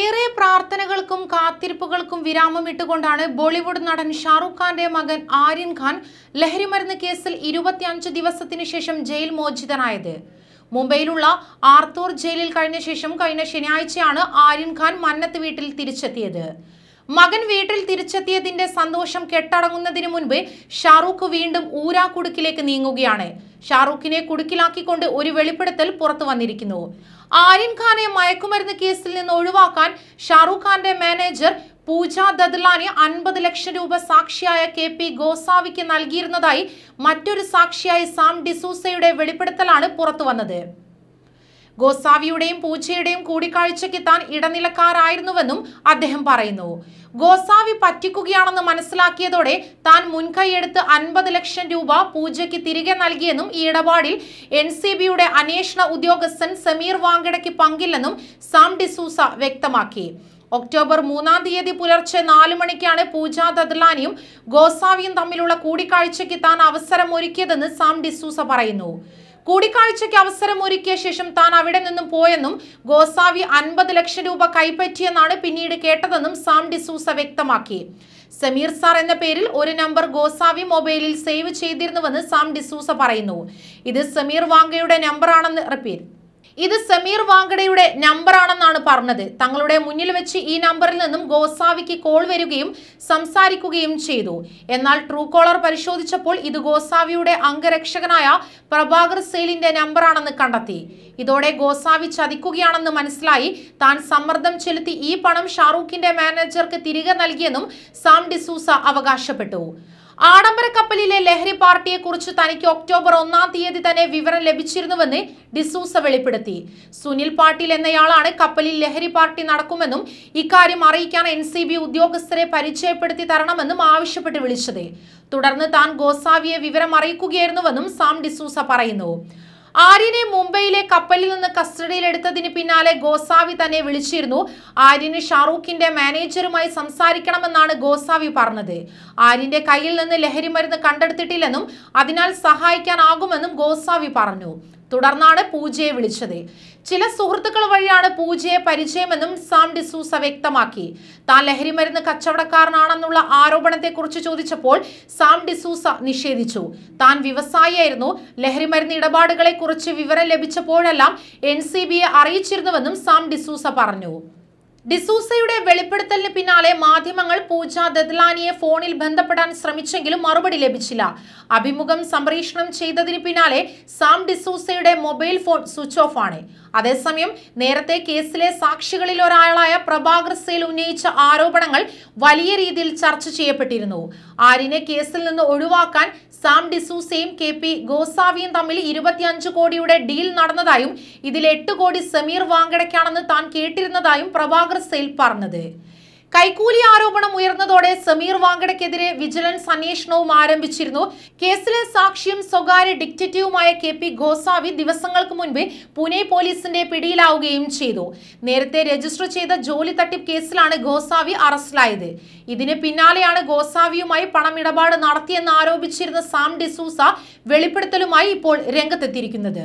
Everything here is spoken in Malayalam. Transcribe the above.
ഏറെ പ്രാർത്ഥനകൾക്കും കാത്തിരിപ്പുകൾക്കും വിരാമം ഇട്ടുകൊണ്ടാണ് ബോളിവുഡ് നടൻ ഷാറുഖ് ഖാന്റെ മകൻ ആര്യൻ ഖാൻ ലഹരിമരുന്ന് കേസിൽ ഇരുപത്തിയഞ്ച് ദിവസത്തിന് ശേഷം ജയിൽ മോചിതനായത് മുംബൈയിലുള്ള ആർത്തൂർ ജയിലിൽ കഴിഞ്ഞ ശേഷം കഴിഞ്ഞ ശനിയാഴ്ചയാണ് ആര്യൻ ഖാൻ മന്നത്ത് വീട്ടിൽ തിരിച്ചെത്തിയത് മകൻ വീട്ടിൽ തിരിച്ചെത്തിയതിന്റെ സന്തോഷം കെട്ടടങ്ങുന്നതിന് മുൻപ് ഷാറൂഖ് വീണ്ടും ഊരാ കുടുക്കിലേക്ക് നീങ്ങുകയാണ് ഷാറൂഖിനെ കുടുക്കിലാക്കിക്കൊണ്ട് ഒരു വെളിപ്പെടുത്തൽ പുറത്തു വന്നിരിക്കുന്നു ആര്യൻ ഖാനെ മയക്കുമരുന്ന് കേസിൽ നിന്ന് ഒഴിവാക്കാൻ ഷാറൂഖ് ഖാന്റെ മാനേജർ പൂജ ദദ്ലാനി അൻപത് ലക്ഷം രൂപ സാക്ഷിയായ കെ പി ഗോസാവിക്ക് നൽകിയിരുന്നതായി മറ്റൊരു സാക്ഷിയായ സാം ഡിസൂസയുടെ വെളിപ്പെടുത്തലാണ് പുറത്തുവന്നത് ഗോസാവിയുടെയും പൂച്ചയുടെയും കൂടിക്കാഴ്ചയ്ക്ക് താൻ ഇടനിലക്കാരായിരുന്നുവെന്നും അദ്ദേഹം പറയുന്നു ഗോസാവി പറ്റിക്കുകയാണെന്ന് മനസ്സിലാക്കിയതോടെ താൻ മുൻകൈയെടുത്ത് അൻപത് ലക്ഷം രൂപ പൂജയ്ക്ക് തിരികെ നൽകിയെന്നും ഈ ഇടപാടിൽ എൻ സി ബിയുടെ അന്വേഷണ ഉദ്യോഗസ്ഥൻ സമീർ വാങ്കടയ്ക്ക് പങ്കില്ലെന്നും സാം ഡിസൂസ വ്യക്തമാക്കി ഒക്ടോബർ മൂന്നാം തീയതി പുലർച്ചെ നാലു മണിക്കാണ് പൂജ ദദ്ലാനിയും ഗോസാവിയും തമ്മിലുള്ള കൂടിക്കാഴ്ചയ്ക്ക് താൻ അവസരം സാം ഡിസൂസ പറയുന്നു കൂടിക്കാഴ്ചയ്ക്ക് അവസരം ഒരുക്കിയ ശേഷം താൻ അവിടെ നിന്നും പോയെന്നും ഗോസാവി അൻപത് ലക്ഷം രൂപ കൈപ്പറ്റിയെന്നാണ് പിന്നീട് കേട്ടതെന്നും സാം ഡിസൂസ വ്യക്തമാക്കി സമീർ സാർ എന്ന പേരിൽ ഒരു നമ്പർ ഗോസാവി മൊബൈലിൽ സേവ് ചെയ്തിരുന്നുവെന്ന് സാം ഡിസൂസ പറയുന്നു ഇത് സമീർ വാങ്കയുടെ നമ്പറാണെന്ന് റിപ്പീറ്റ് ഇത് സമീർ വാങ്കടയുടെ നമ്പറാണെന്നാണ് പറഞ്ഞത് തങ്ങളുടെ മുന്നിൽ വെച്ച് ഈ നമ്പറിൽ നിന്നും ഗോസാവിക്ക് കോൾ വരികയും സംസാരിക്കുകയും ചെയ്തു എന്നാൽ ട്രൂ കോളർ പരിശോധിച്ചപ്പോൾ ഇത് ഗോസാവിയുടെ അംഗരക്ഷകനായ പ്രഭാകർ സെയിലിന്റെ നമ്പറാണെന്ന് കണ്ടെത്തി ഇതോടെ ഗോസാവി ചതിക്കുകയാണെന്ന് മനസ്സിലായി താൻ സമ്മർദ്ദം ചെലുത്തി ഈ പണം ഷാറൂഖിന്റെ മാനേജർക്ക് തിരികെ നൽകിയെന്നും സാം ഡിസൂസ അവകാശപ്പെട്ടു ആഡംബര കപ്പലിലെ ലഹരി കുറിച്ച് തനിക്ക് ഒക്ടോബർ ഒന്നാം തീയതി തന്നെ വിവരം ലഭിച്ചിരുന്നുവെന്ന് ഡിസൂസ വെളിപ്പെടുത്തി സുനിൽ പാട്ടീൽ എന്നയാളാണ് കപ്പലിൽ ലഹരി പാർട്ടി നടക്കുമെന്നും ഇക്കാര്യം അറിയിക്കാൻ എൻ ഉദ്യോഗസ്ഥരെ പരിചയപ്പെടുത്തി തരണമെന്നും ആവശ്യപ്പെട്ട് വിളിച്ചത് തുടർന്ന് താൻ ഗോസാവിയെ വിവരം അറിയിക്കുകയായിരുന്നുവെന്നും സാം ഡിസൂസ പറയുന്നു ആര്യനെ മുംബൈയിലെ കപ്പലിൽ നിന്ന് കസ്റ്റഡിയിലെടുത്തതിന് പിന്നാലെ ഗോസാവി തന്നെ വിളിച്ചിരുന്നു ആര്യന് ഷാറൂഖിന്റെ മാനേജറുമായി സംസാരിക്കണമെന്നാണ് ഗോസാവി പറഞ്ഞത് ആര്യന്റെ കയ്യിൽ നിന്ന് മരുന്ന് കണ്ടെടുത്തിട്ടില്ലെന്നും അതിനാൽ സഹായിക്കാനാകുമെന്നും ഗോസാവി പറഞ്ഞു തുടർന്നാണ് പൂജയെ വിളിച്ചത് ചില സുഹൃത്തുക്കൾ വഴിയാണ് പൂജയെ പരിചയമെന്നും സാം ഡിസൂസ വ്യക്തമാക്കി താൻ മരുന്ന് കച്ചവടക്കാരനാണെന്നുള്ള ആരോപണത്തെക്കുറിച്ച് ചോദിച്ചപ്പോൾ സാം ഡിസൂസ നിഷേധിച്ചു താൻ വ്യവസായിയായിരുന്നു ഇടപാടുകളെ ഇടപാടുകളെക്കുറിച്ച് വിവരം ലഭിച്ചപ്പോഴെല്ലാം എൻ സി ബിയെ അറിയിച്ചിരുന്നുവെന്നും സാം ഡിസൂസ പറഞ്ഞു ഡിസൂസയുടെ വെളിപ്പെടുത്തലിന് പിന്നാലെ മാധ്യമങ്ങൾ പൂജ ദദ്ലാനിയെ ഫോണിൽ ബന്ധപ്പെടാൻ ശ്രമിച്ചെങ്കിലും മറുപടി ലഭിച്ചില്ല അഭിമുഖം സംപ്രേഷണം ചെയ്തതിന് പിന്നാലെ സാം ഡിസൂസയുടെ മൊബൈൽ ഫോൺ സ്വിച്ച് ഓഫ് ആണ് അതേസമയം നേരത്തെ കേസിലെ സാക്ഷികളിൽ ഒരാളായ പ്രഭാകർ സെയിൽ ഉന്നയിച്ച ആരോപണങ്ങൾ വലിയ രീതിയിൽ ചർച്ച ചെയ്യപ്പെട്ടിരുന്നു ആരിനെ കേസിൽ നിന്ന് ഒഴിവാക്കാൻ സാം ഡിസൂസയും കെ പി ഗോസാവിയും തമ്മിൽ ഇരുപത്തിയഞ്ച് കോടിയുടെ ഡീൽ നടന്നതായും ഇതിൽ എട്ട് കോടി സമീർ വാങ്കടയ്ക്കാണെന്ന് താൻ കേട്ടിരുന്നതായും പ്രഭാകർ സെയിൽ പറഞ്ഞത് കൈക്കൂലി ആരോപണം ഉയർന്നതോടെ സമീർ വാങ്കടയ്ക്കെതിരെ വിജിലൻസ് അന്വേഷണവും ആരംഭിച്ചിരുന്നു കേസിലെ സാക്ഷിയും സ്വകാര്യ ഡിക്റ്റേറ്റീവുമായ കെ പി ഗോസാവി ദിവസങ്ങൾക്ക് മുൻപ് പൂനെ പോലീസിന്റെ പിടിയിലാവുകയും ചെയ്തു നേരത്തെ രജിസ്റ്റർ ചെയ്ത ജോലി തട്ടിപ്പ് കേസിലാണ് ഗോസാവി അറസ്റ്റിലായത് ഇതിന് പിന്നാലെയാണ് ഗോസാവിയുമായി പണമിടപാട് നടത്തിയെന്ന് ആരോപിച്ചിരുന്ന സാം ഡിസൂസ വെളിപ്പെടുത്തലുമായി ഇപ്പോൾ രംഗത്തെത്തിയിരിക്കുന്നത്